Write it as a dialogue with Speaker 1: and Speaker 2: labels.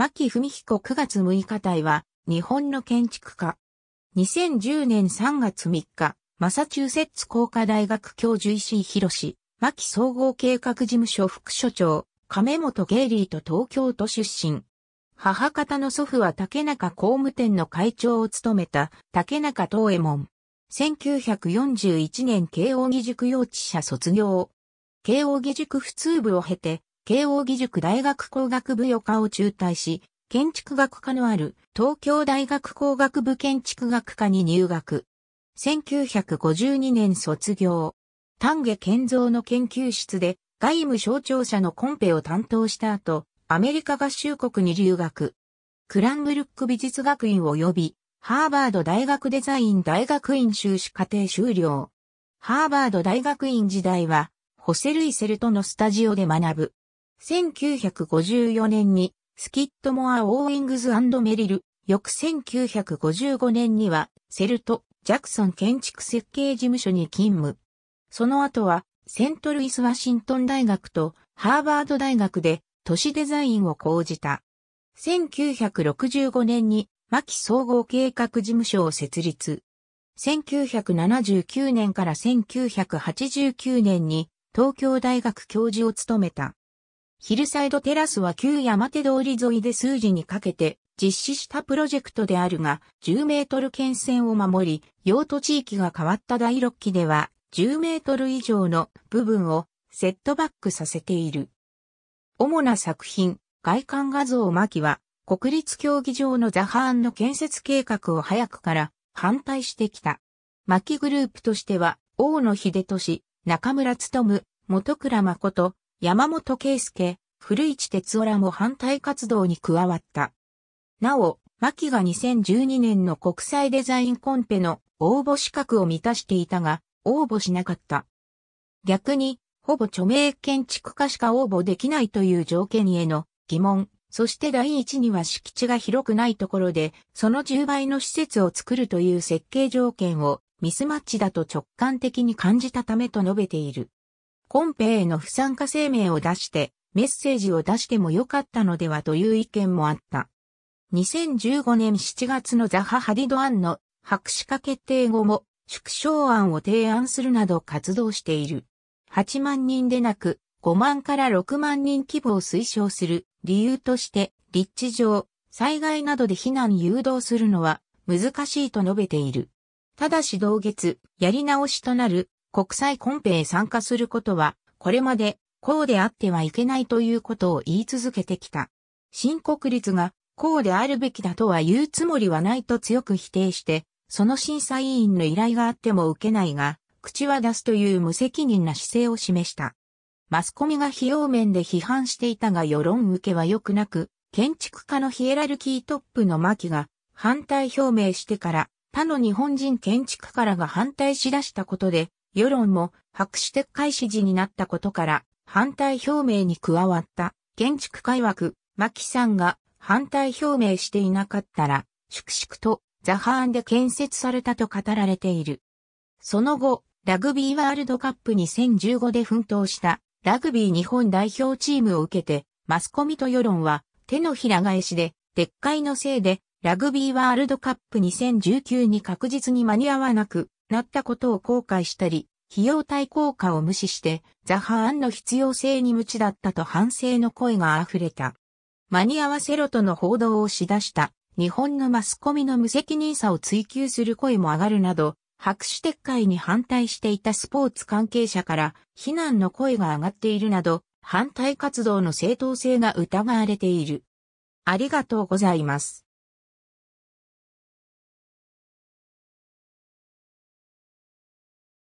Speaker 1: 牧文彦9月6日隊は、日本の建築家。2010年3月3日、マサチューセッツ工科大学教授石井博牧総合計画事務所副所長、亀本ゲイリーと東京都出身。母方の祖父は竹中工務店の会長を務めた竹中東右衛門。1941年慶応義塾幼稚舎卒業。慶応義塾普通部を経て、慶応義塾大学工学部予科を中退し、建築学科のある東京大学工学部建築学科に入学。1952年卒業。丹下健三の研究室で外務省庁舎のコンペを担当した後、アメリカ合衆国に留学。クランブルック美術学院及び、ハーバード大学デザイン大学院修士課程修了。ハーバード大学院時代は、ホセルイセルとのスタジオで学ぶ。1954年にスキットモア・オーイングズメリル、翌1955年にはセルト・ジャクソン建築設計事務所に勤務。その後はセントルイス・ワシントン大学とハーバード大学で都市デザインを講じた。1965年に牧総合計画事務所を設立。1979年から1989年に東京大学教授を務めた。ヒルサイドテラスは旧山手通り沿いで数字にかけて実施したプロジェクトであるが、10メートル圏線を守り、用途地域が変わった第6期では、10メートル以上の部分をセットバックさせている。主な作品、外観画像巻は、国立競技場のザハーンの建設計画を早くから反対してきた。巻グループとしては、大野秀俊、中村務、本倉誠、山本圭介、古市哲夫らも反対活動に加わった。なお、牧が2012年の国際デザインコンペの応募資格を満たしていたが、応募しなかった。逆に、ほぼ著名建築家しか応募できないという条件への疑問、そして第一には敷地が広くないところで、その10倍の施設を作るという設計条件をミスマッチだと直感的に感じたためと述べている。コンペへの不参加声明を出してメッセージを出してもよかったのではという意見もあった。2015年7月のザハ・ハディド案の白紙化決定後も縮小案を提案するなど活動している。8万人でなく5万から6万人規模を推奨する理由として立地上、災害などで避難誘導するのは難しいと述べている。ただし同月、やり直しとなる国際コンペへ参加することは、これまで、こうであってはいけないということを言い続けてきた。新国立が、こうであるべきだとは言うつもりはないと強く否定して、その審査委員の依頼があっても受けないが、口は出すという無責任な姿勢を示した。マスコミが費用面で批判していたが世論受けは良くなく、建築家のヒエラルキートップの牧が反対表明してから他の日本人建築家らが反対しだしたことで世論も白紙撤回指示になったことから反対表明に加わった建築界枠、牧さんが反対表明していなかったら、粛々とザハーンで建設されたと語られている。その後、ラグビーワールドカップ2015で奮闘したラグビー日本代表チームを受けて、マスコミと世論は手のひら返しで、撤回のせいでラグビーワールドカップ2019に確実に間に合わなくなったことを後悔したり、費用対効果を無視して、ザハ案の必要性に無知だったと反省の声が溢れた。間に合わせろとの報道をしだした、日本のマスコミの無責任さを追求する声も上がるなど、白紙撤回に反対していたスポーツ関係者から非難の声が上がっているなど、反対活動の正当性が疑われている。ありがとうございます。